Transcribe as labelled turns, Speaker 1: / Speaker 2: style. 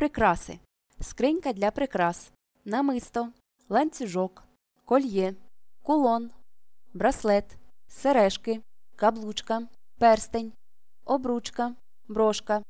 Speaker 1: Прикраси. Скринька для прикрас. Намисто. Ланцюжок. Кольє. Кулон. Браслет. Сережки. Каблучка. Перстень. Обручка. Брошка.